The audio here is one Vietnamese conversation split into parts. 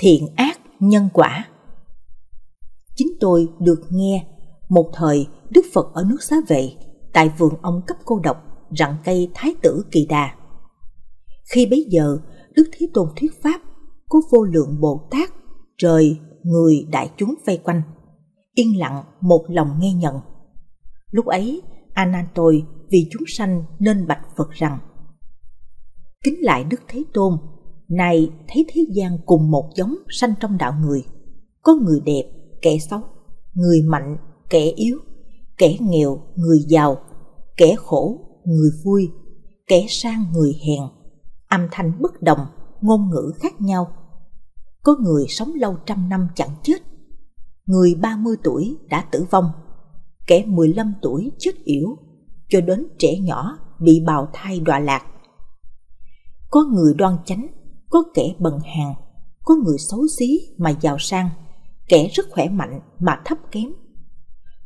thiện ác nhân quả chính tôi được nghe một thời đức phật ở nước xá vệ tại vườn ông cấp cô độc rặng cây thái tử kỳ đà khi bấy giờ đức thế tôn thuyết pháp có vô lượng bồ tát trời người đại chúng vây quanh yên lặng một lòng nghe nhận lúc ấy tôi vì chúng sanh nên bạch phật rằng kính lại đức thế tôn này thấy thế gian cùng một giống sanh trong đạo người Có người đẹp, kẻ xấu Người mạnh, kẻ yếu Kẻ nghèo, người giàu Kẻ khổ, người vui Kẻ sang, người hèn Âm thanh bất đồng, ngôn ngữ khác nhau Có người sống lâu trăm năm chẳng chết Người ba mươi tuổi đã tử vong Kẻ mười lăm tuổi chết yểu Cho đến trẻ nhỏ bị bào thai đọa lạc Có người đoan chánh có kẻ bần hàn, có người xấu xí mà giàu sang, kẻ rất khỏe mạnh mà thấp kém.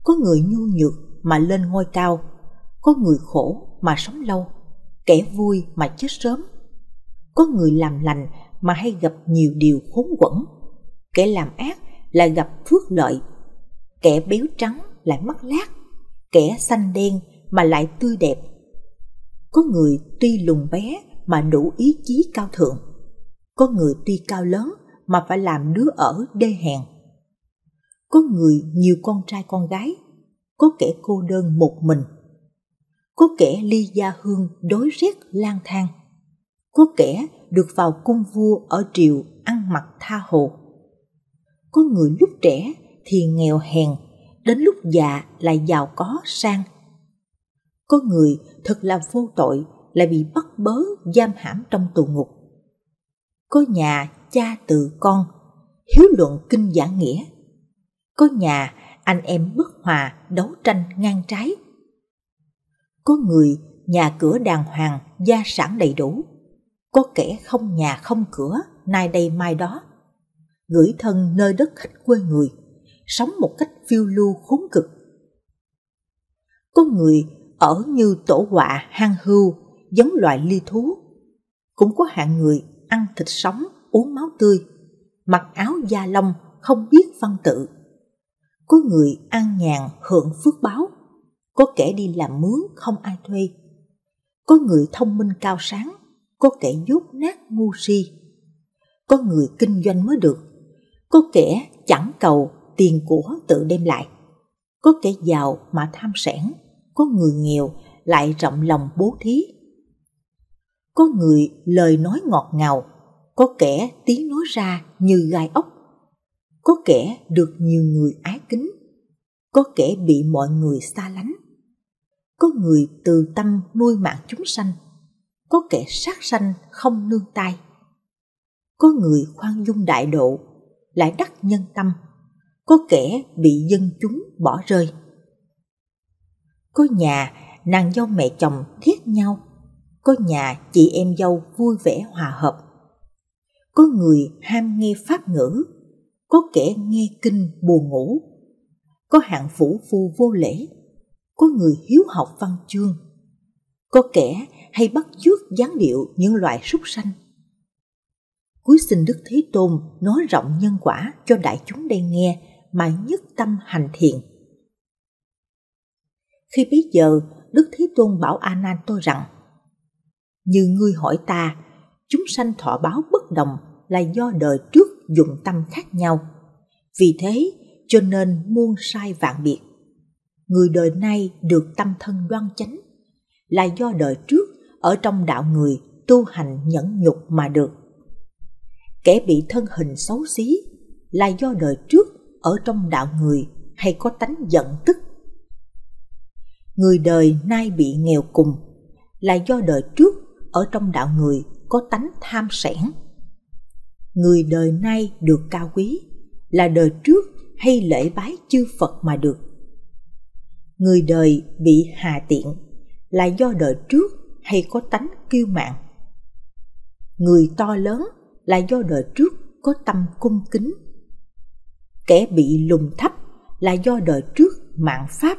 Có người nhu nhược mà lên ngôi cao, có người khổ mà sống lâu, kẻ vui mà chết sớm. Có người làm lành mà hay gặp nhiều điều khốn quẩn, kẻ làm ác là gặp phước lợi, kẻ béo trắng lại mắc lát, kẻ xanh đen mà lại tươi đẹp. Có người tuy lùng bé mà đủ ý chí cao thượng, có người tuy cao lớn mà phải làm đứa ở đê hèn. Có người nhiều con trai con gái, có kẻ cô đơn một mình. Có kẻ ly gia hương đối rét lang thang. Có kẻ được vào cung vua ở triều ăn mặc tha hồ. Có người lúc trẻ thì nghèo hèn, đến lúc già lại giàu có sang. Có người thật là vô tội lại bị bắt bớ giam hãm trong tù ngục có nhà cha tự con, hiếu luận kinh giảng nghĩa, có nhà anh em bất hòa đấu tranh ngang trái. Có người nhà cửa đàng hoàng, gia sản đầy đủ, có kẻ không nhà không cửa, nay đây mai đó. Gửi thân nơi đất khách quê người, sống một cách phiêu lưu khốn cực. Có người ở như tổ họa hang hưu, giống loài ly thú. Cũng có hạng người ăn thịt sống, uống máu tươi, mặc áo da lông, không biết văn tự. Có người an nhàn hưởng phước báo, có kẻ đi làm mướn không ai thuê. Có người thông minh cao sáng, có kẻ dốt nát ngu si. Có người kinh doanh mới được, có kẻ chẳng cầu tiền của tự đem lại. Có kẻ giàu mà tham sản, có người nghèo lại rộng lòng bố thí có người lời nói ngọt ngào có kẻ tiếng nói ra như gai ốc có kẻ được nhiều người ái kính có kẻ bị mọi người xa lánh có người từ tâm nuôi mạng chúng sanh có kẻ sát sanh không nương tay có người khoan dung đại độ lại đắc nhân tâm có kẻ bị dân chúng bỏ rơi có nhà nàng dâu mẹ chồng thiết nhau có nhà chị em dâu vui vẻ hòa hợp. Có người ham nghe pháp ngữ, có kẻ nghe kinh buồn ngủ, có hạng vũ phu vô lễ, có người hiếu học văn chương, có kẻ hay bắt chước dáng điệu những loại súc sanh. Cuối xin Đức Thế Tôn nói rộng nhân quả cho đại chúng đây nghe mà nhất tâm hành thiện. Khi bấy giờ, Đức Thế Tôn bảo A Nan tôi rằng: như ngươi hỏi ta, chúng sanh thọ báo bất đồng là do đời trước dụng tâm khác nhau. Vì thế, cho nên muôn sai vạn biệt. Người đời nay được tâm thân đoan chánh là do đời trước ở trong đạo người tu hành nhẫn nhục mà được. Kẻ bị thân hình xấu xí là do đời trước ở trong đạo người hay có tánh giận tức. Người đời nay bị nghèo cùng là do đời trước ở trong đạo người có tánh tham sẻn người đời nay được cao quý là đời trước hay lễ bái chư phật mà được người đời bị hà tiện là do đời trước hay có tánh kiêu mạng. người to lớn là do đời trước có tâm cung kính kẻ bị lùng thấp là do đời trước mạng pháp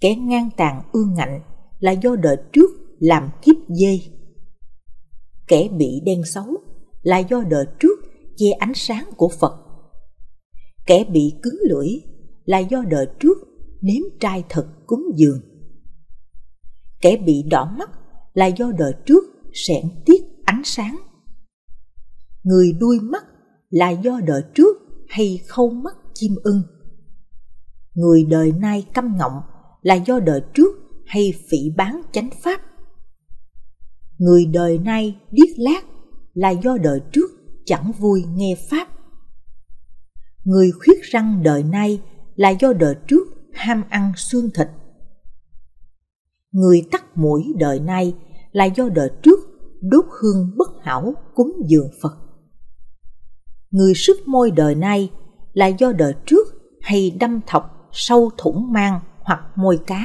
kẻ ngang tàn ương ngạnh là do đời trước làm kiếp dê. Kẻ bị đen xấu là do đời trước che ánh sáng của Phật. Kẻ bị cứng lưỡi là do đời trước nếm trai thật cúng dường. Kẻ bị đỏ mắt là do đời trước sẻn tiết ánh sáng. Người đuôi mắt là do đời trước hay khâu mắt chim ưng. Người đời nay căm ngọng là do đời trước hay phỉ bán chánh pháp người đời nay điếc lát là do đời trước chẳng vui nghe pháp người khuyết răng đời nay là do đời trước ham ăn xương thịt người tắt mũi đời nay là do đời trước đốt hương bất hảo cúng dường phật người sức môi đời nay là do đời trước hay đâm thọc sâu thủng mang hoặc môi cá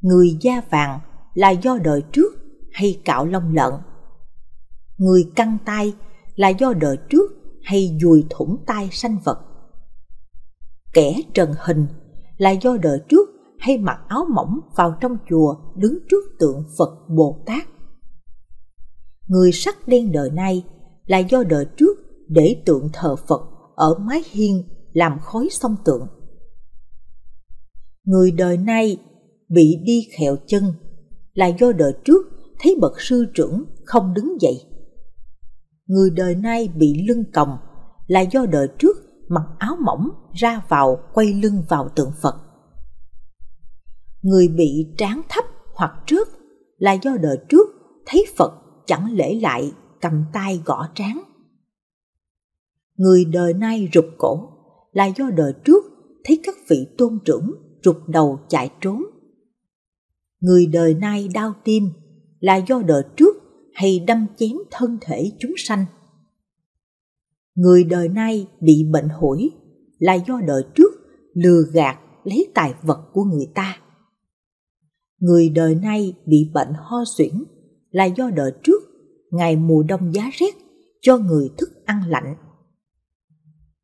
người da vàng là do đời trước hay cạo lông lợn. Người căng tay là do đời trước hay dùi thủng tay sanh vật. Kẻ trần hình là do đời trước hay mặc áo mỏng vào trong chùa đứng trước tượng Phật Bồ Tát. Người sắc đen đời nay là do đời trước để tượng thờ Phật ở mái hiên làm khói sông tượng. Người đời nay bị đi khẹo chân là do đời trước thấy bậc sư trưởng không đứng dậy. Người đời nay bị lưng còng là do đời trước mặc áo mỏng ra vào quay lưng vào tượng Phật. Người bị trán thấp hoặc trước là do đời trước thấy Phật chẳng lễ lại cầm tay gõ trán. Người đời nay rụt cổ là do đời trước thấy các vị tôn trưởng rụt đầu chạy trốn. Người đời nay đau tim là do đời trước hay đâm chém thân thể chúng sanh. Người đời nay bị bệnh hủi là do đời trước lừa gạt lấy tài vật của người ta. Người đời nay bị bệnh ho suyễn là do đời trước ngày mùa đông giá rét cho người thức ăn lạnh.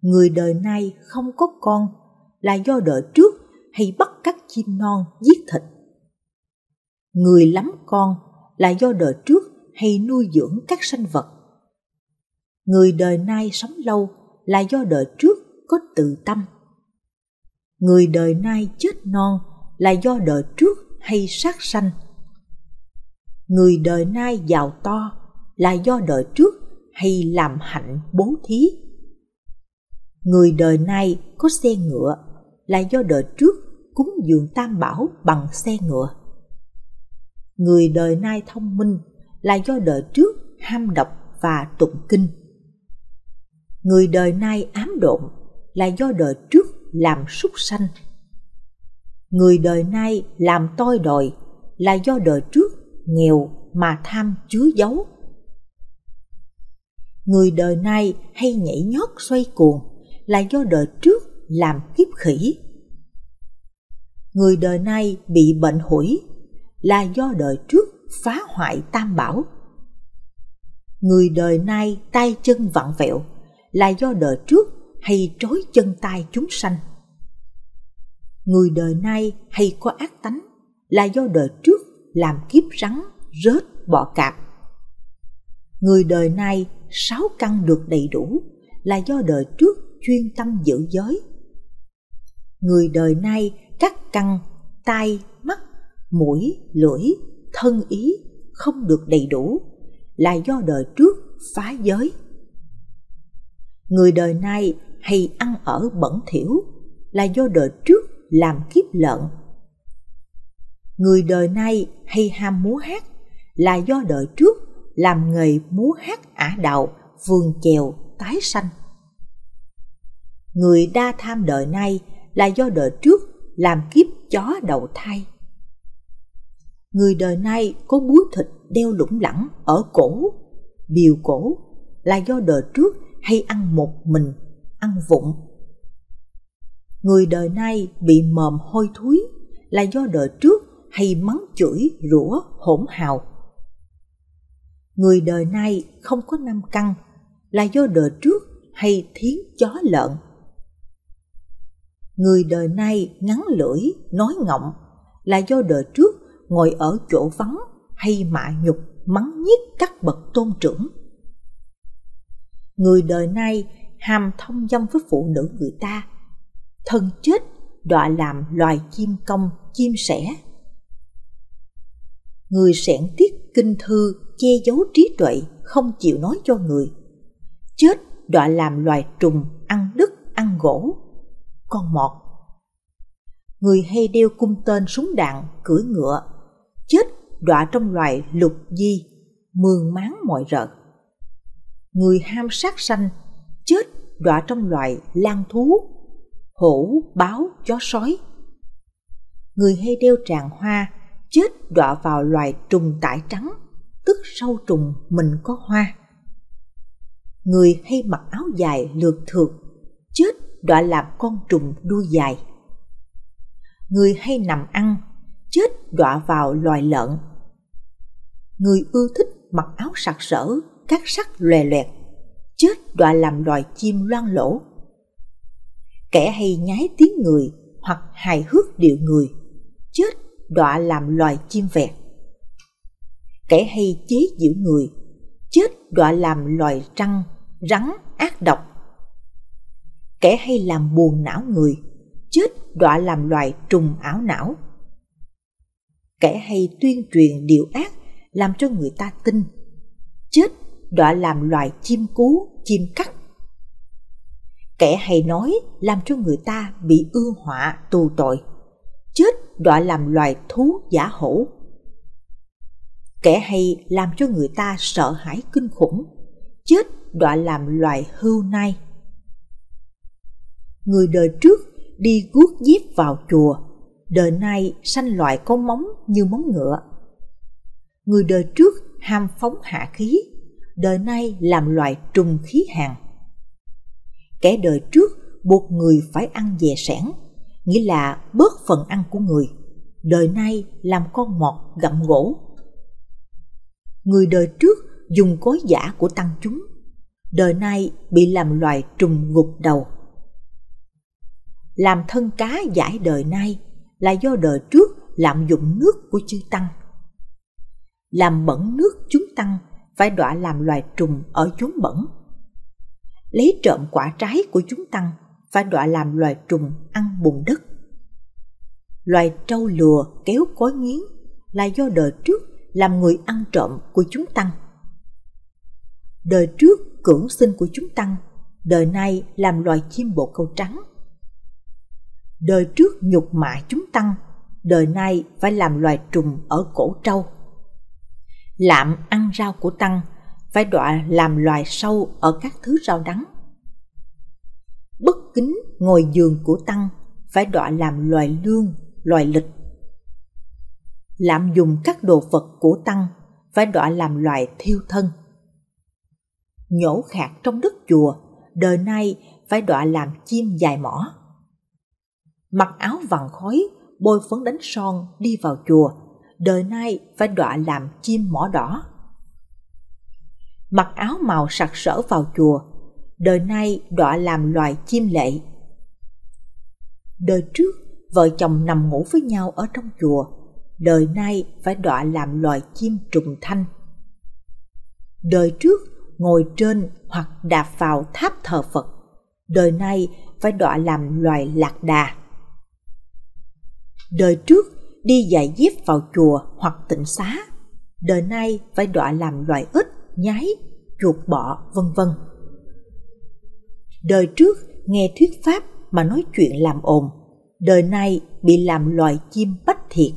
Người đời nay không có con là do đời trước hay bắt các chim non giết thịt. Người lắm con là do đời trước hay nuôi dưỡng các sinh vật. Người đời nay sống lâu là do đời trước có tự tâm. Người đời nay chết non là do đời trước hay sát sanh. Người đời nay giàu to là do đời trước hay làm hạnh bố thí. Người đời nay có xe ngựa là do đời trước cúng dường tam bảo bằng xe ngựa người đời nay thông minh là do đời trước ham đọc và tụng kinh người đời nay ám độn là do đời trước làm súc sanh người đời nay làm toi đòi là do đời trước nghèo mà tham chứa giấu người đời nay hay nhảy nhót xoay cuồng là do đời trước làm kiếp khỉ người đời nay bị bệnh hủi là do đời trước phá hoại tam bảo người đời nay tay chân vặn vẹo là do đời trước hay trói chân tay chúng sanh người đời nay hay có ác tánh là do đời trước làm kiếp rắn rết bọ cạp người đời nay sáu căn được đầy đủ là do đời trước chuyên tâm giữ giới người đời nay các căn tai mũi lưỡi thân ý không được đầy đủ là do đời trước phá giới người đời nay hay ăn ở bẩn thỉu là do đời trước làm kiếp lợn người đời nay hay ham múa hát là do đời trước làm nghề múa hát ả đạo vườn chèo tái sanh người đa tham đời nay là do đời trước làm kiếp chó đầu thai người đời nay có búi thịt đeo lủng lẳng ở cổ biều cổ là do đời trước hay ăn một mình ăn vụng người đời nay bị mồm hôi thối là do đời trước hay mắng chửi rủa hỗn hào người đời nay không có năm căn là do đời trước hay thiến chó lợn người đời nay ngắn lưỡi nói ngọng là do đời trước ngồi ở chỗ vắng hay mạ nhục mắng nhiếc các bậc tôn trưởng người đời nay ham thông dâm với phụ nữ người ta thân chết đọa làm loài chim công chim sẻ người sẻn tiết kinh thư che giấu trí tuệ không chịu nói cho người chết đọa làm loài trùng ăn đất ăn gỗ con mọt người hay đeo cung tên súng đạn cưỡi ngựa chết đọa trong loài lục di mường máng mọi rợt người ham sát sanh chết đọa trong loài lang thú hổ báo chó sói người hay đeo tràng hoa chết đọa vào loài trùng tải trắng tức sâu trùng mình có hoa người hay mặc áo dài lượt thượt chết đọa làm con trùng đuôi dài người hay nằm ăn chết đọa vào loài lợn. Người ưa thích mặc áo sặc sỡ, các sắc lòe loẹt, chết đọa làm loài chim loan lỗ. Kẻ hay nhái tiếng người hoặc hài hước điệu người, chết đọa làm loài chim vẹt. Kẻ hay chế giễu người, chết đọa làm loài trăng, rắn, ác độc. Kẻ hay làm buồn não người, chết đọa làm loài trùng ảo não kẻ hay tuyên truyền điều ác làm cho người ta tin chết đọa làm loài chim cú chim cắt kẻ hay nói làm cho người ta bị ương họa tù tội chết đọa làm loài thú giả hổ kẻ hay làm cho người ta sợ hãi kinh khủng chết đọa làm loài hưu nai người đời trước đi guốc dép vào chùa đời nay sanh loại có móng như móng ngựa. Người đời trước ham phóng hạ khí, đời nay làm loại trùng khí hàng. Kẻ đời trước buộc người phải ăn dè sẻn, nghĩa là bớt phần ăn của người, đời nay làm con mọt gặm gỗ. Người đời trước dùng cối giả của tăng chúng, đời nay bị làm loài trùng gục đầu. Làm thân cá giải đời nay là do đời trước lạm dụng nước của chư tăng làm bẩn nước chúng tăng phải đọa làm loài trùng ở chốn bẩn lấy trộm quả trái của chúng tăng phải đọa làm loài trùng ăn bùn đất loài trâu lừa kéo cối nghiến là do đời trước làm người ăn trộm của chúng tăng đời trước cưỡng sinh của chúng tăng đời nay làm loài chim bồ câu trắng đời trước nhục mạ chúng tăng đời nay phải làm loài trùng ở cổ trâu lạm ăn rau của tăng phải đọa làm loài sâu ở các thứ rau đắng bất kính ngồi giường của tăng phải đọa làm loài lương loài lịch lạm dùng các đồ vật của tăng phải đọa làm loài thiêu thân nhổ khạc trong đất chùa đời nay phải đọa làm chim dài mỏ mặc áo vàng khói, bôi phấn đánh son đi vào chùa, đời nay phải đọa làm chim mỏ đỏ. Mặc áo màu sặc sỡ vào chùa, đời nay đọa làm loài chim lệ. Đời trước, vợ chồng nằm ngủ với nhau ở trong chùa, đời nay phải đọa làm loài chim trùng thanh. Đời trước, ngồi trên hoặc đạp vào tháp thờ Phật, đời nay phải đọa làm loài lạc đà đời trước đi dạy dép vào chùa hoặc tịnh xá đời nay phải đọa làm loài ếch nhái chuột bọ vân vân đời trước nghe thuyết pháp mà nói chuyện làm ồn đời nay bị làm loài chim bách thiệt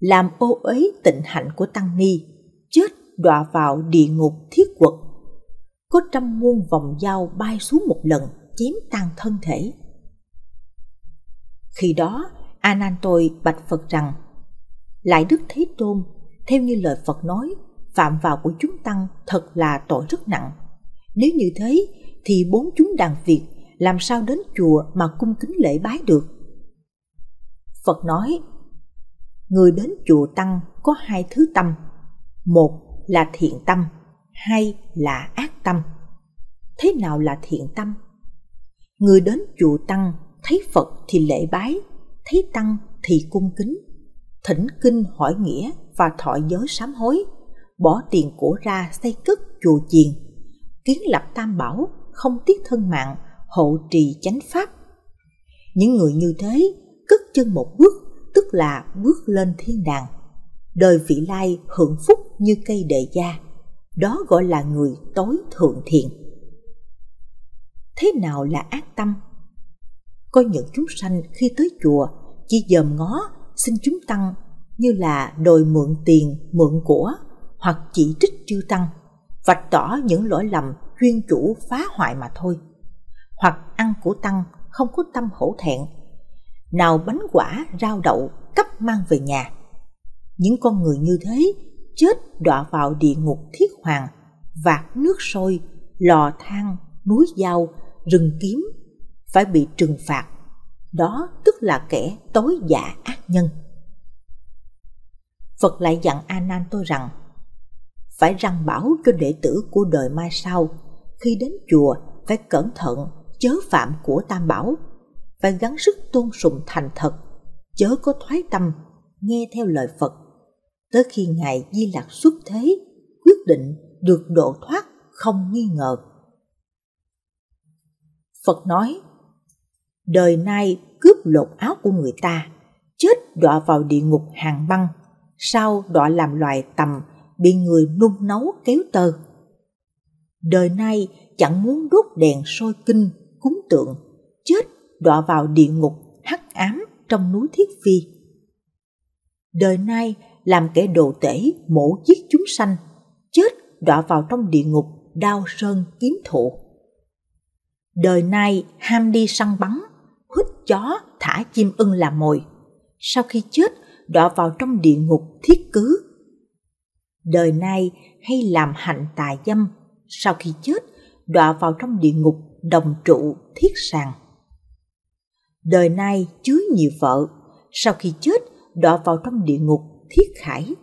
làm ô uế tịnh hạnh của tăng ni chết đọa vào địa ngục thiết quật có trăm muôn vòng dao bay xuống một lần chém tan thân thể khi đó, a nan tôi bạch Phật rằng, Lại Đức Thế Tôn, theo như lời Phật nói, phạm vào của chúng tăng thật là tội rất nặng. Nếu như thế, thì bốn chúng đàn Việt làm sao đến chùa mà cung kính lễ bái được? Phật nói, người đến chùa tăng có hai thứ tâm, một là thiện tâm, hai là ác tâm. Thế nào là thiện tâm? Người đến chùa tăng thấy phật thì lễ bái thấy tăng thì cung kính thỉnh kinh hỏi nghĩa và thọ giới sám hối bỏ tiền của ra xây cất chùa chiền kiến lập tam bảo không tiếc thân mạng hộ trì chánh pháp những người như thế cất chân một bước tức là bước lên thiên đàng đời vị lai hưởng phúc như cây đệ gia đó gọi là người tối thượng thiện thế nào là ác tâm coi những chúng sanh khi tới chùa chỉ dòm ngó xin chúng tăng như là đòi mượn tiền mượn của hoặc chỉ trích chư tăng vạch tỏ những lỗi lầm chuyên chủ phá hoại mà thôi hoặc ăn của tăng không có tâm hổ thẹn nào bánh quả rau đậu cấp mang về nhà những con người như thế chết đọa vào địa ngục thiết hoàng vạt nước sôi lò than núi dao rừng kiếm phải bị trừng phạt đó tức là kẻ tối dạ ác nhân phật lại dặn a nan tôi rằng phải răng bảo cho đệ tử của đời mai sau khi đến chùa phải cẩn thận chớ phạm của tam bảo phải gắng sức tôn sùng thành thật chớ có thoái tâm nghe theo lời phật tới khi ngài di lạc xuất thế quyết định được độ thoát không nghi ngờ phật nói đời nay cướp lột áo của người ta, chết đọa vào địa ngục hàng băng, sau đọa làm loài tầm bị người nung nấu kéo tơ. Đời nay chẳng muốn đốt đèn soi kinh, cúng tượng, chết đọa vào địa ngục hắc ám trong núi thiết phi. Đời nay làm kẻ đồ tể mổ giết chúng sanh, chết đọa vào trong địa ngục đao sơn kiếm thụ. Đời nay ham đi săn bắn, hút chó thả chim ưng làm mồi sau khi chết đọa vào trong địa ngục thiết cứ đời nay hay làm hạnh tà dâm sau khi chết đọa vào trong địa ngục đồng trụ thiết sàng đời nay chứa nhiều vợ sau khi chết đọa vào trong địa ngục thiết khải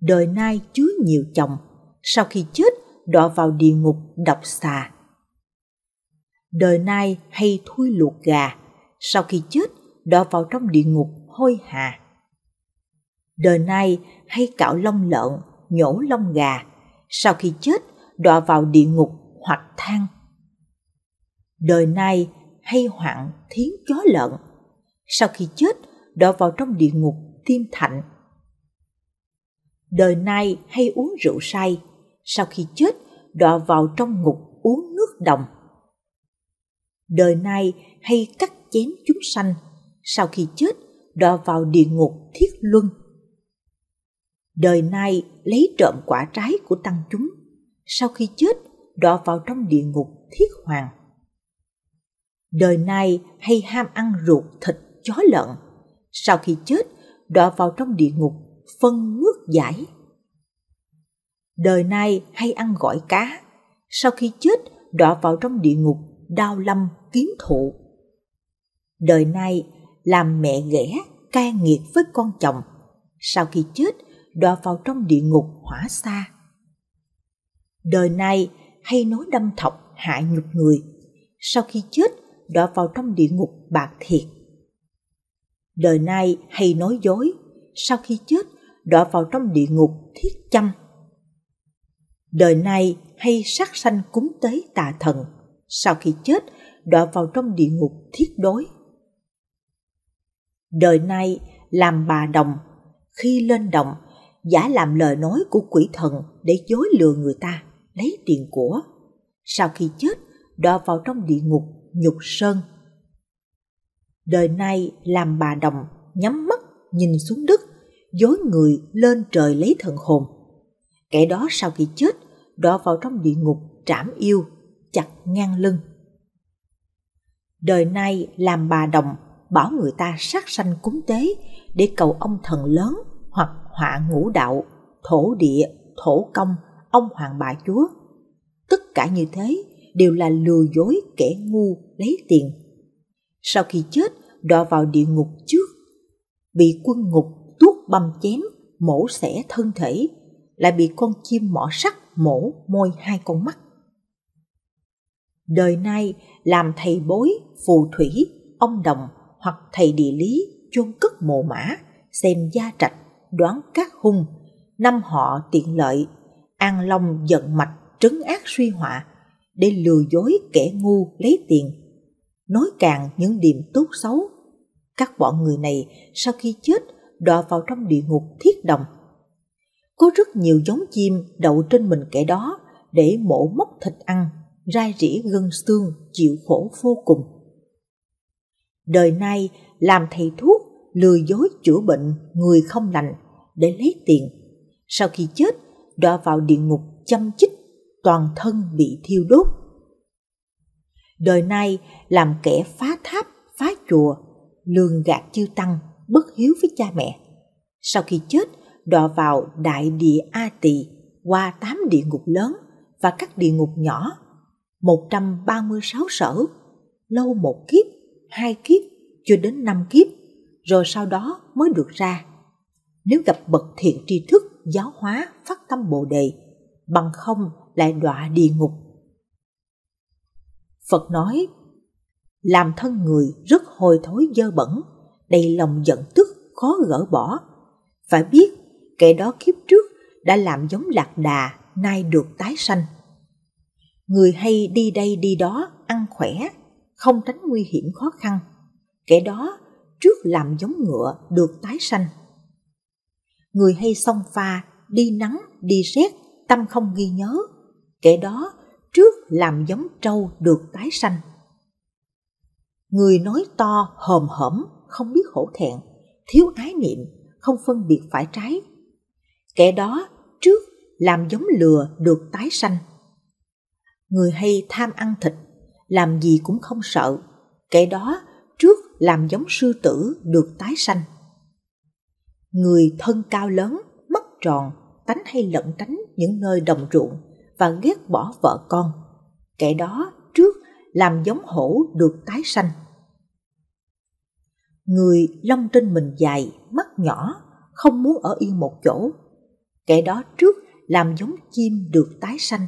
đời nay chứa nhiều chồng sau khi chết đọa vào địa ngục độc xà đời nay hay thui luộc gà, sau khi chết đọ vào trong địa ngục hôi hà. Đời nay hay cạo lông lợn, nhổ lông gà, sau khi chết đọa vào địa ngục hoặc than. Đời nay hay hoạn thiến chó lợn, sau khi chết đọa vào trong địa ngục tiêm thạnh. Đời nay hay uống rượu say, sau khi chết đọa vào trong ngục uống nước đồng đời nay hay cắt chém chúng sanh, sau khi chết đọa vào địa ngục thiết luân. Đời nay lấy trộm quả trái của tăng chúng, sau khi chết đọa vào trong địa ngục thiết hoàng. Đời nay hay ham ăn ruột thịt chó lợn, sau khi chết đọa vào trong địa ngục phân nước giải. Đời nay hay ăn gỏi cá, sau khi chết đọa vào trong địa ngục đao lâm kiếm thụ. Đời nay, làm mẹ ghẻ cay nghiệt với con chồng, sau khi chết đọa vào trong địa ngục hỏa xa. Đời nay hay nói đâm thọc hạ nhục người, sau khi chết đọa vào trong địa ngục bạc thiệt. Đời nay hay nói dối, sau khi chết đọa vào trong địa ngục thiết chăm. Đời nay hay sát sanh cúng tế tà thần, sau khi chết đọa vào trong địa ngục thiết đối. Đời nay làm bà đồng, khi lên đồng, giả làm lời nói của quỷ thần để dối lừa người ta, lấy tiền của. Sau khi chết, đọa vào trong địa ngục nhục sơn. Đời nay làm bà đồng, nhắm mắt, nhìn xuống đất, dối người lên trời lấy thần hồn. Kẻ đó sau khi chết, đọa vào trong địa ngục trảm yêu chặt ngang lưng. Đời nay làm bà đồng, bảo người ta sát sanh cúng tế để cầu ông thần lớn hoặc họa ngũ đạo, thổ địa, thổ công, ông hoàng bà chúa. Tất cả như thế đều là lừa dối kẻ ngu lấy tiền. Sau khi chết, đọa vào địa ngục trước, bị quân ngục tuốt băm chém, mổ xẻ thân thể, lại bị con chim mỏ sắt mổ môi hai con mắt đời nay làm thầy bói, phù thủy, ông đồng hoặc thầy địa lý chôn cất mồ mã, xem gia trạch, đoán các hung, năm họ tiện lợi, an long giận mạch trấn ác suy họa để lừa dối kẻ ngu lấy tiền, nói càng những điểm tốt xấu. Các bọn người này sau khi chết đọa vào trong địa ngục thiết đồng. Có rất nhiều giống chim đậu trên mình kẻ đó để mổ móc thịt ăn rai rỉ gân xương chịu khổ vô cùng. Đời nay làm thầy thuốc lừa dối chữa bệnh người không lành để lấy tiền. Sau khi chết, đọa vào địa ngục chăm chích, toàn thân bị thiêu đốt. Đời nay làm kẻ phá tháp, phá chùa, lường gạt chư tăng, bất hiếu với cha mẹ. Sau khi chết, đọa vào đại địa A Tỳ qua tám địa ngục lớn và các địa ngục nhỏ 136 sở, lâu một kiếp, hai kiếp, cho đến năm kiếp, rồi sau đó mới được ra. Nếu gặp bậc thiện tri thức, giáo hóa, phát tâm bồ đề, bằng không lại đọa địa ngục. Phật nói, làm thân người rất hồi thối dơ bẩn, đầy lòng giận tức, khó gỡ bỏ. Phải biết, kẻ đó kiếp trước đã làm giống lạc đà, nay được tái sanh người hay đi đây đi đó ăn khỏe không tránh nguy hiểm khó khăn kẻ đó trước làm giống ngựa được tái sanh người hay xông pha đi nắng đi rét tâm không ghi nhớ kẻ đó trước làm giống trâu được tái sanh người nói to hòm hổm không biết hổ thẹn thiếu ái niệm không phân biệt phải trái kẻ đó trước làm giống lừa được tái sanh người hay tham ăn thịt, làm gì cũng không sợ, kẻ đó trước làm giống sư tử được tái sanh. Người thân cao lớn, mắt tròn, tánh hay lẩn tránh những nơi đồng ruộng và ghét bỏ vợ con, kẻ đó trước làm giống hổ được tái sanh. Người lông trên mình dài, mắt nhỏ, không muốn ở yên một chỗ, kẻ đó trước làm giống chim được tái sanh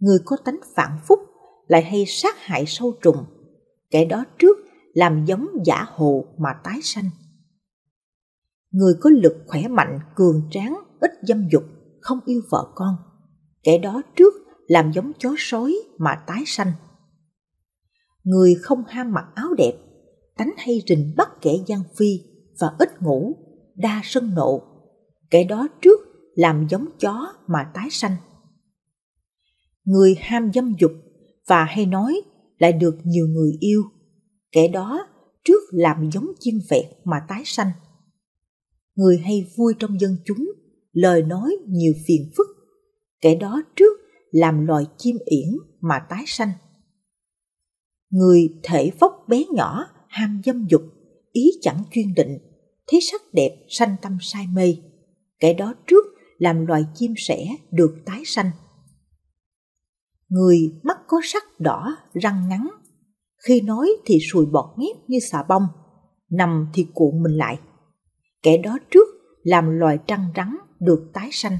người có tánh phản phúc lại hay sát hại sâu trùng kẻ đó trước làm giống giả hồ mà tái sanh người có lực khỏe mạnh cường tráng ít dâm dục không yêu vợ con kẻ đó trước làm giống chó sói mà tái sanh người không ham mặc áo đẹp tánh hay rình bắt kẻ gian phi và ít ngủ đa sân nộ kẻ đó trước làm giống chó mà tái sanh người ham dâm dục và hay nói lại được nhiều người yêu kẻ đó trước làm giống chim vẹt mà tái sanh người hay vui trong dân chúng lời nói nhiều phiền phức kẻ đó trước làm loài chim yển mà tái sanh người thể vóc bé nhỏ ham dâm dục ý chẳng chuyên định thấy sắc đẹp sanh tâm say mê kẻ đó trước làm loài chim sẻ được tái sanh người mắt có sắc đỏ răng ngắn khi nói thì sùi bọt mép như xà bông nằm thì cuộn mình lại kẻ đó trước làm loài trăng rắn được tái sanh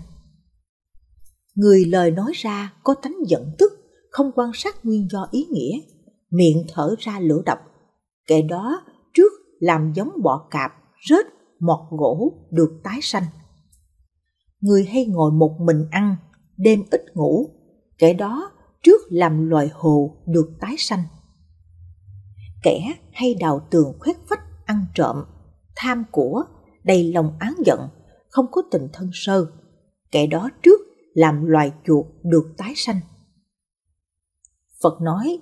người lời nói ra có tánh giận tức không quan sát nguyên do ý nghĩa miệng thở ra lửa độc kẻ đó trước làm giống bọ cạp rết mọt gỗ được tái sanh người hay ngồi một mình ăn đêm ít ngủ kẻ đó trước làm loài hồ được tái sanh. Kẻ hay đào tường khuét vách ăn trộm, tham của, đầy lòng án giận, không có tình thân sơ, kẻ đó trước làm loài chuột được tái sanh. Phật nói,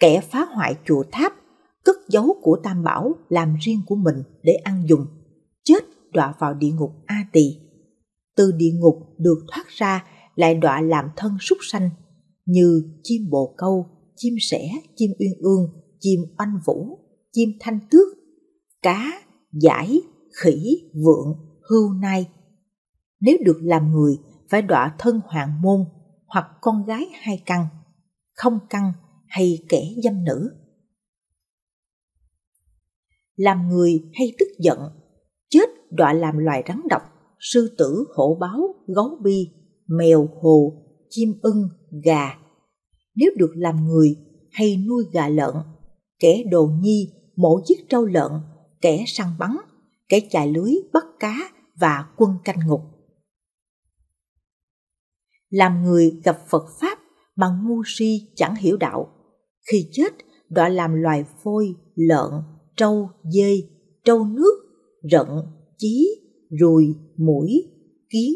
kẻ phá hoại chùa tháp, cất dấu của tam bảo làm riêng của mình để ăn dùng, chết đọa vào địa ngục A Tỳ. Từ địa ngục được thoát ra lại đọa làm thân súc sanh như chim bồ câu, chim sẻ, chim uyên ương, chim oanh vũ, chim thanh tước, cá, giải, khỉ, vượng, hưu nai. Nếu được làm người, phải đọa thân hoàng môn hoặc con gái hai căn, không căn hay kẻ dâm nữ. Làm người hay tức giận, chết đọa làm loài rắn độc, sư tử, hổ báo, gấu bi, mèo, hồ, chim ưng, gà, nếu được làm người hay nuôi gà lợn kẻ đồ nhi mổ giết trâu lợn kẻ săn bắn kẻ chài lưới bắt cá và quân canh ngục làm người gặp phật pháp mà ngu si chẳng hiểu đạo khi chết đọa làm loài phôi lợn trâu dê trâu nước rận chí ruồi mũi kiến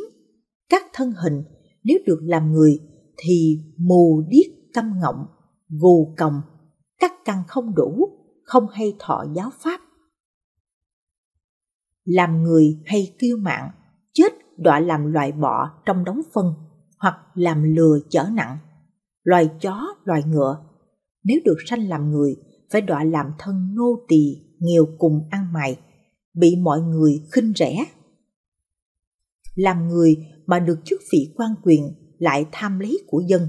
các thân hình nếu được làm người thì mù điếc câm ngọng, gù còng, cắt căn không đủ, không hay thọ giáo pháp. Làm người hay kiêu mạng, chết đọa làm loài bọ trong đống phân, hoặc làm lừa chở nặng, loài chó, loài ngựa. Nếu được sanh làm người, phải đọa làm thân nô tỳ nghèo cùng ăn mày, bị mọi người khinh rẻ. Làm người mà được chức vị quan quyền lại tham lấy của dân,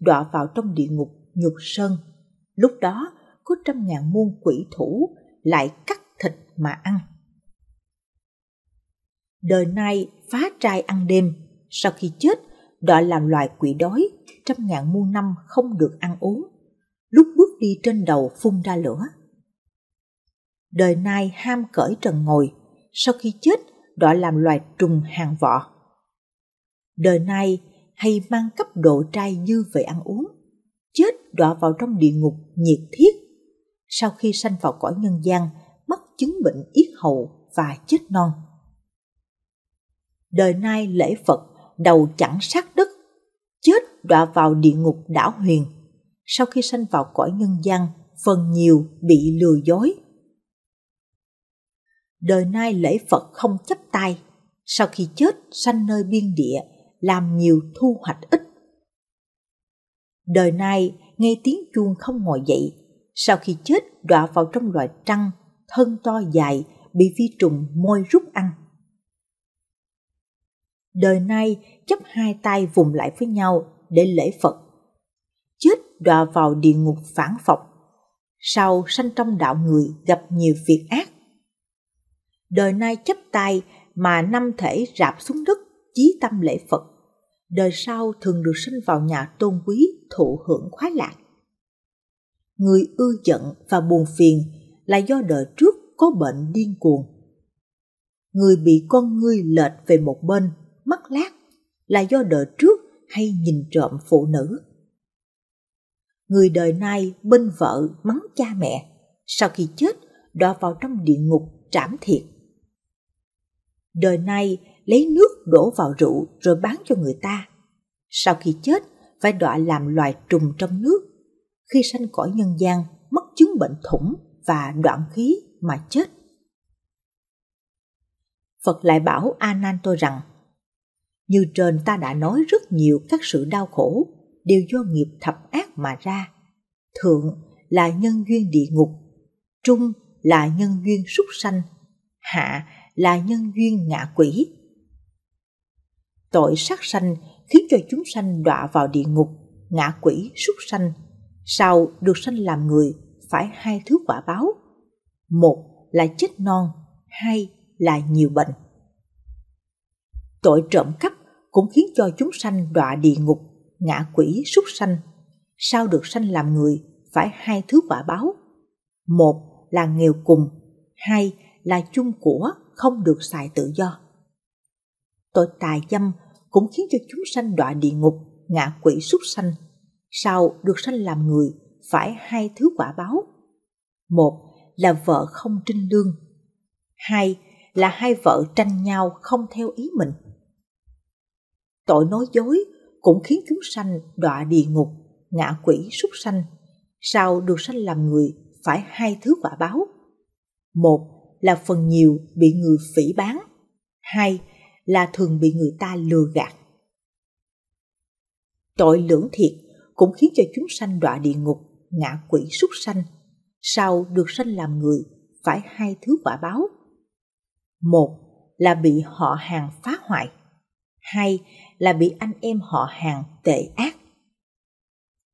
đọa vào trong địa ngục nhục sơn. Lúc đó có trăm ngàn muôn quỷ thủ lại cắt thịt mà ăn. Đời nay phá trai ăn đêm, sau khi chết đọa làm loài quỷ đói, trăm ngàn muôn năm không được ăn uống. Lúc bước đi trên đầu phun ra lửa. Đời nay ham cởi trần ngồi, sau khi chết đọa làm loài trùng hàng vọ. Đời nay hay mang cấp độ trai dư về ăn uống, chết đọa vào trong địa ngục nhiệt thiết. Sau khi sanh vào cõi nhân gian, mắc chứng bệnh yết hầu và chết non. Đời nay lễ Phật đầu chẳng sát đất, chết đọa vào địa ngục đảo huyền. Sau khi sanh vào cõi nhân gian, phần nhiều bị lừa dối. Đời nay lễ Phật không chấp tay, sau khi chết sanh nơi biên địa làm nhiều thu hoạch ít. Đời nay, nghe tiếng chuông không ngồi dậy, sau khi chết đọa vào trong loài trăng, thân to dài, bị vi trùng môi rút ăn. Đời nay, chấp hai tay vùng lại với nhau để lễ Phật. Chết đọa vào địa ngục phản phọc, sau sanh trong đạo người gặp nhiều việc ác. Đời nay chấp tay mà năm thể rạp xuống đất chí tâm lễ Phật, đời sau thường được sinh vào nhà tôn quý thụ hưởng khoái lạc. Người ưa giận và buồn phiền là do đời trước có bệnh điên cuồng. Người bị con ngươi lệch về một bên, mắt lát là do đời trước hay nhìn trộm phụ nữ. Người đời nay bên vợ mắng cha mẹ, sau khi chết đọa vào trong địa ngục trảm thiệt. Đời nay lấy nước đổ vào rượu rồi bán cho người ta. Sau khi chết, phải đọa làm loài trùng trong nước. Khi sanh cõi nhân gian, mất chứng bệnh thủng và đoạn khí mà chết. Phật lại bảo A Nan tôi rằng: Như trên ta đã nói rất nhiều các sự đau khổ đều do nghiệp thập ác mà ra. Thượng là nhân duyên địa ngục, trung là nhân duyên súc sanh, hạ là nhân duyên ngạ quỷ, tội sát sanh khiến cho chúng sanh đọa vào địa ngục, ngã quỷ, súc sanh. Sau được sanh làm người phải hai thứ quả báo. Một là chết non, hai là nhiều bệnh. Tội trộm cắp cũng khiến cho chúng sanh đọa địa ngục, ngã quỷ, súc sanh. Sau được sanh làm người phải hai thứ quả báo. Một là nghèo cùng, hai là chung của không được xài tự do tội tà dâm cũng khiến cho chúng sanh đọa địa ngục, ngạ quỷ súc sanh. Sau được sanh làm người, phải hai thứ quả báo. Một là vợ không trinh lương. Hai là hai vợ tranh nhau không theo ý mình. Tội nói dối cũng khiến chúng sanh đọa địa ngục, ngạ quỷ súc sanh. Sau được sanh làm người, phải hai thứ quả báo. Một là phần nhiều bị người phỉ bán. Hai là thường bị người ta lừa gạt. Tội lưỡng thiệt cũng khiến cho chúng sanh đọa địa ngục, ngã quỷ súc sanh, sau được sanh làm người phải hai thứ quả báo. Một là bị họ hàng phá hoại, hai là bị anh em họ hàng tệ ác.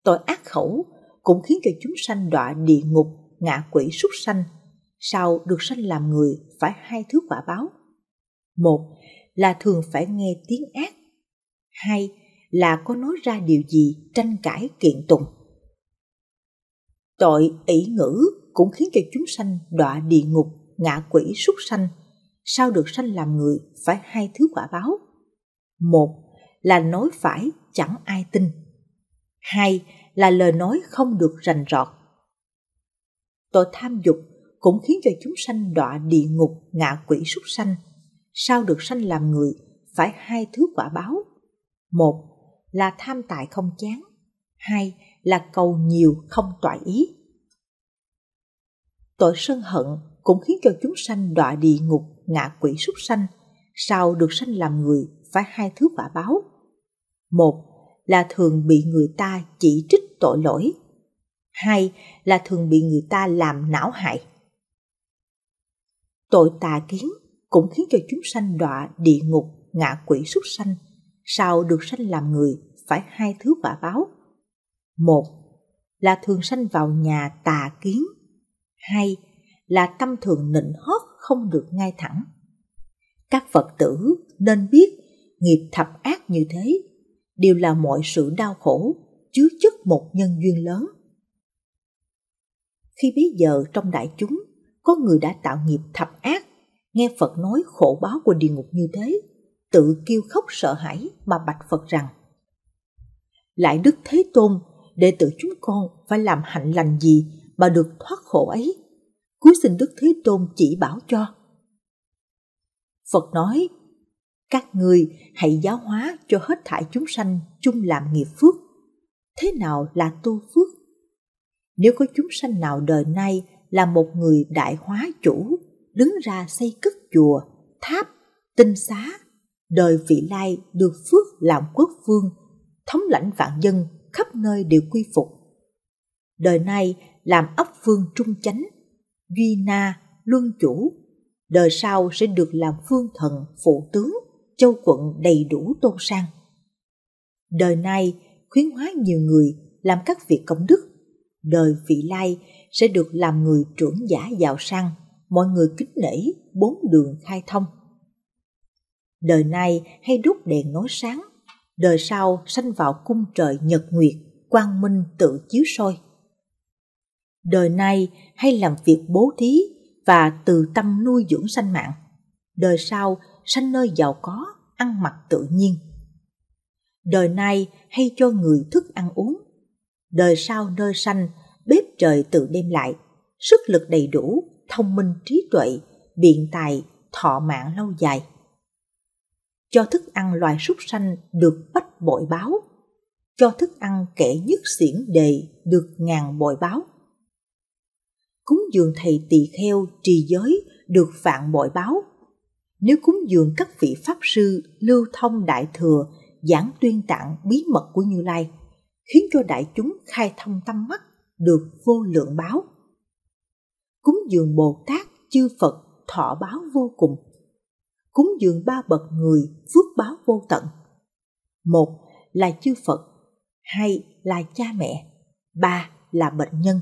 Tội ác khẩu cũng khiến cho chúng sanh đọa địa ngục, ngã quỷ súc sanh, sau được sanh làm người phải hai thứ quả báo. Một là thường phải nghe tiếng ác hay là có nói ra điều gì tranh cãi kiện tụng tội ỷ ngữ cũng khiến cho chúng sanh đọa địa ngục ngạ quỷ súc sanh sao được sanh làm người phải hai thứ quả báo một là nói phải chẳng ai tin hai là lời nói không được rành rọt tội tham dục cũng khiến cho chúng sanh đọa địa ngục ngạ quỷ súc sanh sao được sanh làm người phải hai thứ quả báo. Một là tham tài không chán, hai là cầu nhiều không tọa ý. Tội sân hận cũng khiến cho chúng sanh đọa địa ngục ngạ quỷ súc sanh, sao được sanh làm người phải hai thứ quả báo. Một là thường bị người ta chỉ trích tội lỗi, hai là thường bị người ta làm não hại. Tội tà kiến cũng khiến cho chúng sanh đọa địa ngục, ngạ quỷ súc sanh, sao được sanh làm người phải hai thứ quả báo. Một là thường sanh vào nhà tà kiến, hai là tâm thường nịnh hót không được ngay thẳng. Các Phật tử nên biết nghiệp thập ác như thế đều là mọi sự đau khổ chứa chất một nhân duyên lớn. Khi bấy giờ trong đại chúng có người đã tạo nghiệp thập ác Nghe Phật nói khổ báo của địa ngục như thế, tự kêu khóc sợ hãi mà bạch Phật rằng Lại Đức Thế Tôn, đệ tử chúng con phải làm hạnh lành gì mà được thoát khổ ấy? Cuối xin Đức Thế Tôn chỉ bảo cho. Phật nói, các người hãy giáo hóa cho hết thảy chúng sanh chung làm nghiệp phước. Thế nào là tu phước? Nếu có chúng sanh nào đời nay là một người đại hóa chủ đứng ra xây cất chùa, tháp, tinh xá. Đời vị lai được phước làm quốc vương, thống lãnh vạn dân khắp nơi đều quy phục. Đời nay làm ấp vương trung chánh, duy na, luân chủ. Đời sau sẽ được làm phương thần, phụ tướng, châu quận đầy đủ tôn sang. Đời nay khuyến hóa nhiều người làm các việc công đức. Đời vị lai sẽ được làm người trưởng giả giàu sang mọi người kính nể bốn đường khai thông. Đời nay hay đúc đèn nói sáng, đời sau sanh vào cung trời nhật nguyệt, quang minh tự chiếu soi. Đời nay hay làm việc bố thí và từ tâm nuôi dưỡng sanh mạng, đời sau sanh nơi giàu có, ăn mặc tự nhiên. Đời nay hay cho người thức ăn uống, đời sau nơi sanh bếp trời tự đem lại, sức lực đầy đủ thông minh trí tuệ, biện tài, thọ mạng lâu dài. Cho thức ăn loài súc sanh được bách bội báo, cho thức ăn kẻ nhất xiển đề được ngàn bội báo. Cúng dường thầy tỳ kheo trì giới được vạn bội báo. Nếu cúng dường các vị pháp sư lưu thông đại thừa giảng tuyên tạng bí mật của Như Lai, khiến cho đại chúng khai thông tâm mắt được vô lượng báo cúng dường Bồ Tát, chư Phật, thọ báo vô cùng. Cúng dường ba bậc người, phước báo vô tận. Một là chư Phật, hai là cha mẹ, ba là bệnh nhân.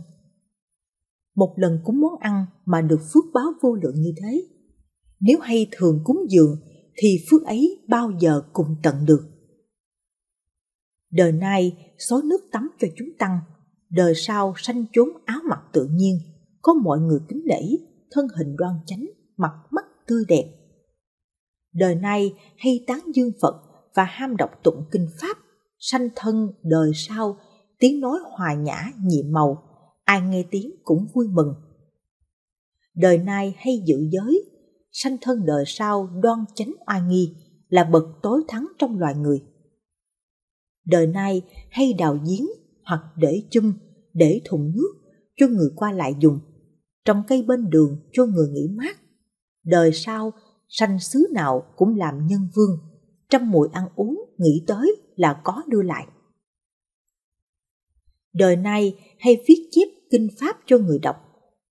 Một lần cúng món ăn mà được phước báo vô lượng như thế, nếu hay thường cúng dường thì phước ấy bao giờ cùng tận được. Đời nay xóa nước tắm cho chúng tăng, đời sau sanh chốn áo mặc tự nhiên – có mọi người kính lễ, thân hình đoan chánh, mặt mắt tươi đẹp. Đời nay hay tán dương Phật và ham đọc tụng kinh Pháp, sanh thân đời sau, tiếng nói hòa nhã nhiệm màu, ai nghe tiếng cũng vui mừng. Đời nay hay giữ giới, sanh thân đời sau đoan chánh oai nghi, là bậc tối thắng trong loài người. Đời nay hay đào giếng hoặc để chung để thùng nước cho người qua lại dùng – trồng cây bên đường cho người nghỉ mát. Đời sau, sanh xứ nào cũng làm nhân vương, trăm mùi ăn uống nghĩ tới là có đưa lại. Đời nay hay viết chép kinh pháp cho người đọc,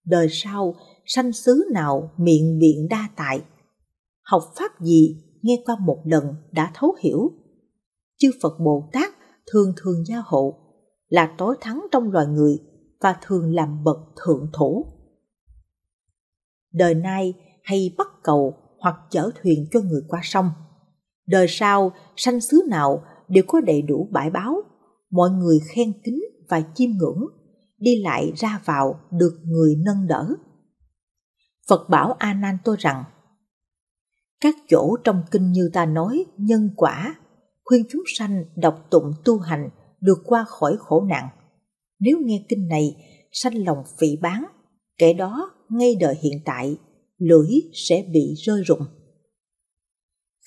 đời sau sanh xứ nào miệng miệng đa tài. Học pháp gì nghe qua một lần đã thấu hiểu. Chư Phật Bồ Tát thường thường gia hộ là tối thắng trong loài người và thường làm bậc thượng thủ đời nay hay bắt cầu hoặc chở thuyền cho người qua sông. Đời sau, sanh xứ nào đều có đầy đủ bãi báo, mọi người khen kính và chiêm ngưỡng, đi lại ra vào được người nâng đỡ. Phật bảo A Nan tôi rằng: Các chỗ trong kinh như ta nói nhân quả, khuyên chúng sanh đọc tụng tu hành được qua khỏi khổ nạn. Nếu nghe kinh này, sanh lòng phỉ báng kẻ đó ngay đời hiện tại lưỡi sẽ bị rơi rụng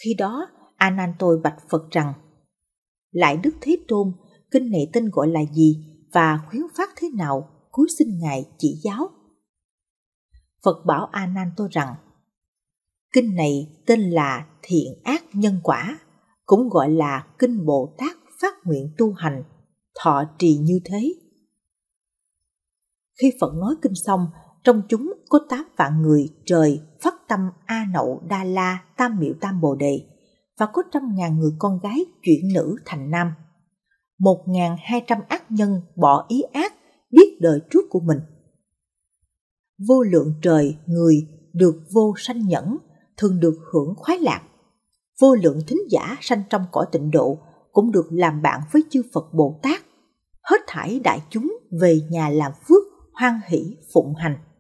khi đó a nan tôi bạch phật rằng lại đức thế tôn kinh này tên gọi là gì và khuyến phát thế nào cuối xin ngài chỉ giáo phật bảo a nan tôi rằng kinh này tên là thiện ác nhân quả cũng gọi là kinh bồ tát phát nguyện tu hành thọ trì như thế khi phận nói kinh xong, trong chúng có tám vạn người trời phát tâm A Nậu Đa La Tam Miệu Tam Bồ Đề và có trăm ngàn người con gái chuyển nữ thành nam. Một ngàn hai trăm ác nhân bỏ ý ác biết đời trước của mình. Vô lượng trời người được vô sanh nhẫn thường được hưởng khoái lạc. Vô lượng thính giả sanh trong cõi tịnh độ cũng được làm bạn với chư Phật Bồ Tát. Hết thảy đại chúng về nhà làm phước hoan hỷ phụng hành